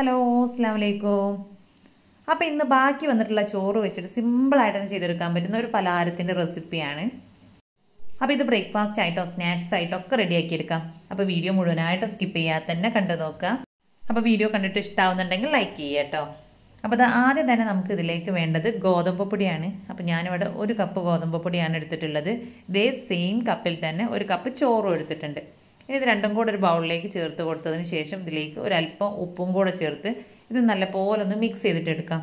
hello അസ്സാം വലൈക്കും അപ്പോൾ ഇന്ന് ബാക്കി വന്നിട്ടുള്ള ചോറ് വെച്ചിട്ട് സിമ്പിളായിട്ടാണ് ചെയ്തെടുക്കാൻ പറ്റുന്ന ഒരു പലഹാരത്തിൻ്റെ റെസിപ്പിയാണ് അപ്പോൾ ഇത് ബ്രേക്ക്ഫാസ്റ്റ് ആയിട്ടോ സ്നാക്സ് ആയിട്ടോ ഒക്കെ റെഡിയാക്കി എടുക്കാം അപ്പോൾ വീഡിയോ മുഴുവനായിട്ട് സ്കിപ്പ് ചെയ്യാതെ തന്നെ കണ്ടു നോക്കുക അപ്പോൾ വീഡിയോ കണ്ടിട്ട് ഇഷ്ടമാവുന്നുണ്ടെങ്കിൽ ലൈക്ക് ചെയ്യുക കേട്ടോ അപ്പോൾ അത് ആദ്യം തന്നെ നമുക്ക് ഇതിലേക്ക് വേണ്ടത് ഗോതമ്പ് പൊടിയാണ് അപ്പോൾ ഞാനിവിടെ ഒരു കപ്പ് ഗോതമ്പ് പൊടിയാണ് എടുത്തിട്ടുള്ളത് ഇതേ സെയിം കപ്പിൽ തന്നെ ഒരു കപ്പ് ചോറും എടുത്തിട്ടുണ്ട് ഇനി ഇത് രണ്ടും കൂടെ ഒരു ബൗളിലേക്ക് ചേർത്ത് കൊടുത്തതിന് ശേഷം ഇതിലേക്ക് ഒരല്പം ഉപ്പും കൂടെ ചേർത്ത് ഇത് നല്ലപോലെ ഒന്ന് മിക്സ് ചെയ്തിട്ട് എടുക്കാം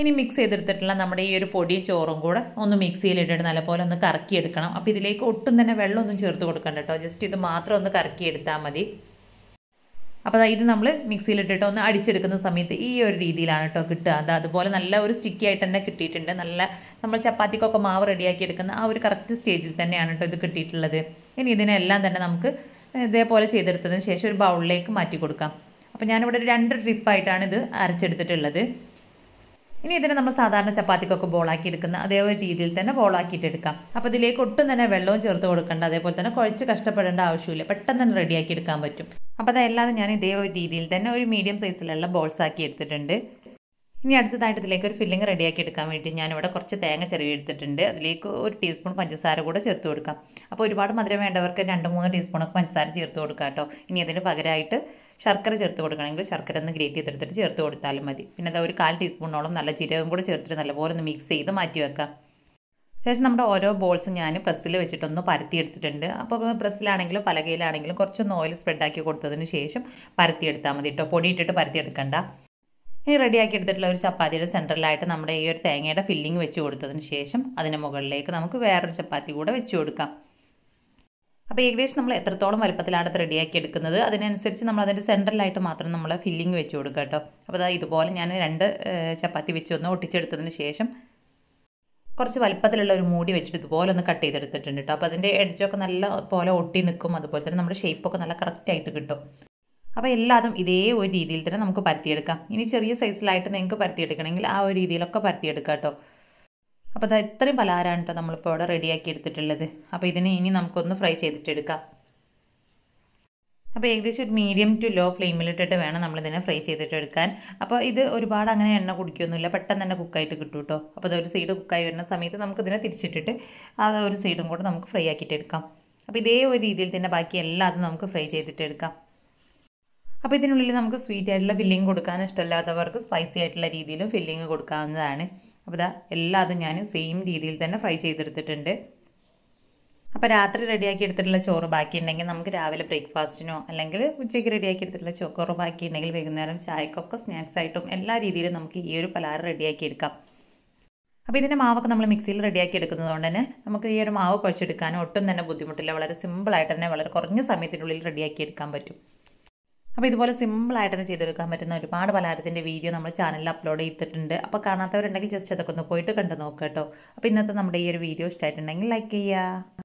ഇനി മിക്സ് ചെയ്തെടുത്തിട്ടുള്ള നമ്മുടെ ഈ ഒരു പൊടിയും ചോറും കൂടെ ഒന്ന് മിക്സിയിലിട്ടിട്ട് നല്ലപോലെ ഒന്ന് കറക്കിയെടുക്കണം അപ്പോൾ ഇതിലേക്ക് ഒട്ടും തന്നെ വെള്ളമൊന്നും ചേർത്ത് കൊടുക്കണ്ട കേട്ടോ ജസ്റ്റ് ഇത് മാത്രം ഒന്ന് കറക്കിയെടുത്താൽ മതി അപ്പോൾ ഇത് നമ്മൾ മിക്സിയിലിട്ടിട്ട് ഒന്ന് അടിച്ചെടുക്കുന്ന സമയത്ത് ഈ ഒരു രീതിയിലാണ് കേട്ടോ കിട്ടുക അത് അതുപോലെ നല്ല ഒരു സ്റ്റിക്കി ആയിട്ട് തന്നെ കിട്ടിയിട്ടുണ്ട് നല്ല നമ്മൾ ചപ്പാത്തിക്കൊക്കെ മാവ് റെഡിയാക്കി എടുക്കുന്ന ആ ഒരു കറക്റ്റ് സ്റ്റേജിൽ തന്നെയാണ് കേട്ടോ ഇത് കിട്ടിയിട്ടുള്ളത് ഇനി ഇതിനെല്ലാം തന്നെ നമുക്ക് ഇതേപോലെ ചെയ്തെടുത്തതിന് ശേഷം ഒരു ബൗളിലേക്ക് മാറ്റി കൊടുക്കാം അപ്പോൾ ഞാനിവിടെ ഒരു രണ്ട് ഡ്രിപ്പായിട്ടാണ് ഇത് അരച്ചെടുത്തിട്ടുള്ളത് ഇനി ഇതിനെ നമ്മൾ സാധാരണ ചപ്പാത്തിക്കൊക്കെ ബോളാക്കി എടുക്കുന്ന അതേ രീതിയിൽ തന്നെ ബോളാക്കിയിട്ട് എടുക്കാം അപ്പോൾ ഇതിലേക്ക് ഒട്ടും തന്നെ വെള്ളവും ചേർത്ത് കൊടുക്കേണ്ട അതേപോലെ തന്നെ കുഴച്ച് കഷ്ടപ്പെടേണ്ട ആവശ്യമില്ല പെട്ടെന്ന് തന്നെ റെഡിയാക്കി എടുക്കാൻ പറ്റും അപ്പോൾ അതല്ലാതെ ഞാൻ ഇതേ ഒരു രീതിയിൽ തന്നെ ഒരു മീഡിയം സൈസിലുള്ള ബോൾസ് ആക്കി എടുത്തിട്ടുണ്ട് ഇനി അടുത്തതായിട്ട് ഇതിലേക്ക് ഒരു ഫില്ലിംഗ് റെഡിയാക്കി എടുക്കാൻ വേണ്ടി ഞാനിവിടെ കുറച്ച് തേങ്ങ ചെറിയ എടുത്തിട്ടുണ്ട് അതിലേക്ക് ഒരു ടീസ്പൂൺ പഞ്ചസാര കൂടെ ചേർത്ത് കൊടുക്കാം അപ്പോൾ ഒരുപാട് മധുരം വേണ്ടവർക്ക് രണ്ട് മൂന്ന് ടീസ്പൂണൊക്കെ പഞ്ചസാര ചേർത്ത് കൊടുക്കാം കേട്ടോ ഇനി അതിന് പകരമായിട്ട് ശർക്കര ചേർത്ത് കൊടുക്കണമെങ്കിൽ ശർക്കര ഒന്ന് ഗ്രേറ്റ് ചെയ്തെടുത്തിട്ട് ചേർത്ത് കൊടുത്താലും മതി പിന്നെ അത് ഒരു കാൽ ടീസ്പൂണോളം നല്ല ജീരകം കൂടെ ചേർത്തിട്ട് നല്ലപോലെ ഒന്ന് മിക്സ് ചെയ്ത് മാറ്റി വെക്കാം ശേഷം നമ്മുടെ ഓരോ ബോൾസും ഞാൻ പ്രസ്സിൽ വെച്ചിട്ടൊന്ന് പരത്തിയെടുത്തിട്ടുണ്ട് അപ്പോൾ പ്രസ്സിലാണെങ്കിലും പലകയിലാണെങ്കിലും കുറച്ചൊന്ന് ഓയിൽ സ്പ്രെഡാക്കി കൊടുത്തതിന് ശേഷം പരത്തിയെടുത്താൽ മതി കേട്ടോ പൊടിയിട്ടിട്ട് പരത്തിയെടുക്കണ്ട ഈ റെഡിയാക്കി എടുത്തിട്ടുള്ള ഒരു ചപ്പാത്തിയുടെ സെൻറ്ററിലായിട്ട് നമ്മുടെ ഈ ഒരു തേങ്ങയുടെ ഫില്ലിംഗ് വെച്ച് കൊടുത്തതിന് ശേഷം അതിന് മുകളിലേക്ക് നമുക്ക് വേറൊരു ചപ്പാത്തി കൂടെ വെച്ച് കൊടുക്കാം അപ്പോൾ ഏകദേശം നമ്മൾ എത്രത്തോളം വലുപ്പത്തിലാണ് അത് റെഡിയാക്കി എടുക്കുന്നത് അതിനനുസരിച്ച് നമ്മൾ അതിൻ്റെ സെൻറ്ററിലായിട്ട് മാത്രം നമ്മൾ ഫില്ലിംഗ് വെച്ച് കൊടുക്കുക കേട്ടോ അപ്പോൾ അതാ ഇതുപോലെ ഞാൻ രണ്ട് ചപ്പാത്തി വെച്ച് ഒന്ന് ഒട്ടിച്ചെടുത്തതിന് ശേഷം കുറച്ച് വലുപ്പത്തിലുള്ള ഒരു മൂടി വെച്ചിട്ട് ഇതുപോലെ ഒന്ന് കട്ട് ചെയ്തെടുത്തിട്ടുണ്ട് കേട്ടോ അപ്പോൾ അതിൻ്റെ എഡ്ജൊക്കെ നല്ല പോലെ ഒട്ടി നിൽക്കും അതുപോലെ തന്നെ നമ്മുടെ ഷേപ്പൊക്കെ നല്ല കറക്റ്റായിട്ട് കിട്ടും അപ്പോൾ എല്ലാതും ഇതേ ഒരു രീതിയിൽ തന്നെ നമുക്ക് പരത്തിയെടുക്കാം ഇനി ചെറിയ സൈസിലായിട്ട് നിങ്ങൾക്ക് പരത്തിയെടുക്കണമെങ്കിൽ ആ ഒരു രീതിയിലൊക്കെ പരത്തിയെടുക്കാം കേട്ടോ അപ്പോൾ അത് ഇത്രയും പലഹാരമാണ് കേട്ടോ നമ്മളിപ്പോൾ അവിടെ റെഡിയാക്കി എടുത്തിട്ടുള്ളത് അപ്പോൾ ഇതിനെ ഇനി നമുക്കൊന്ന് ഫ്രൈ ചെയ്തിട്ടെടുക്കാം അപ്പോൾ ഏകദേശം ഒരു മീഡിയം ടു ലോ ഫ്ലെയിമിലിട്ടിട്ട് വേണം നമ്മളിതിനെ ഫ്രൈ ചെയ്തിട്ട് എടുക്കാൻ അപ്പോൾ ഇത് ഒരുപാട് അങ്ങനെ എണ്ണ കുടിക്കൊന്നുമില്ല പെട്ടെന്ന് തന്നെ കുക്കായിട്ട് കിട്ടും കേട്ടോ അപ്പോൾ അതൊരു സൈഡ് കുക്കായി വരുന്ന സമയത്ത് നമുക്കിതിനെ തിരിച്ചിട്ടിട്ട് ആ ഒരു സൈഡും കൂടെ നമുക്ക് ഫ്രൈ ആക്കിയിട്ട് എടുക്കാം അപ്പോൾ ഇതേ ഒരു രീതിയിൽ തന്നെ ബാക്കി എല്ലാതും നമുക്ക് ഫ്രൈ ചെയ്തിട്ട് എടുക്കാം അപ്പോൾ ഇതിനുള്ളിൽ നമുക്ക് സ്വീറ്റ് ആയിട്ടുള്ള ഫില്ലിങ് കൊടുക്കാൻ ഇഷ്ടമില്ലാത്തവർക്ക് സ്പൈസി ആയിട്ടുള്ള രീതിയിലും ഫില്ലിങ് കൊടുക്കാവുന്നതാണ് അപ്പോൾ ഇതാ അതും ഞാൻ സെയിം രീതിയിൽ തന്നെ ഫ്രൈ ചെയ്തെടുത്തിട്ടുണ്ട് അപ്പോൾ രാത്രി റെഡിയാക്കി എടുത്തിട്ടുള്ള ചോറ് ബാക്കിയുണ്ടെങ്കിൽ നമുക്ക് രാവിലെ ബ്രേക്ക്ഫാസ്റ്റിനോ അല്ലെങ്കിൽ ഉച്ചയ്ക്ക് റെഡിയാക്കി എടുത്തിട്ടുള്ള ചോറ് ബാക്കിയുണ്ടെങ്കിൽ വൈകുന്നേരം ചായക്കൊക്കെ സ്നാക്സ് ആയിട്ടും എല്ലാ രീതിയിലും നമുക്ക് ഈ ഒരു പലഹാരം റെഡിയാക്കി എടുക്കാം അപ്പോൾ ഇതിൻ്റെ മാവൊക്കെ നമ്മൾ മിക്സിയിൽ റെഡിയാക്കി എടുക്കുന്നതുകൊണ്ട് തന്നെ നമുക്ക് ഈ ഒരു മാവ് കുഴച്ചെടുക്കാനും ഒട്ടും തന്നെ ബുദ്ധിമുട്ടില്ല വളരെ സിമ്പിളായിട്ട് തന്നെ വളരെ കുറഞ്ഞ സമയത്തിനുള്ളിൽ റെഡിയാക്കി എടുക്കാൻ പറ്റും അപ്പോൾ ഇതുപോലെ സിമ്പിളായിട്ട് തന്നെ ചെയ്തെടുക്കാൻ പറ്റുന്ന ഒരുപാട് പലഹാരത്തിൻ്റെ വീഡിയോ നമ്മൾ ചാനലിൽ അപ്ലോഡ് ചെയ്തിട്ടുണ്ട് അപ്പോൾ കാണാത്തവരുണ്ടെങ്കിൽ ജസ്റ്റ് അതൊക്കെ ഒന്ന് പോയിട്ട് കണ്ടു നോക്കുക കേട്ടോ അപ്പോൾ ഇന്നത്തെ നമ്മുടെ ഈ ഒരു വീഡിയോ ഇഷ്ടമായിട്ടുണ്ടെങ്കിൽ ലൈക്ക് ചെയ്യുക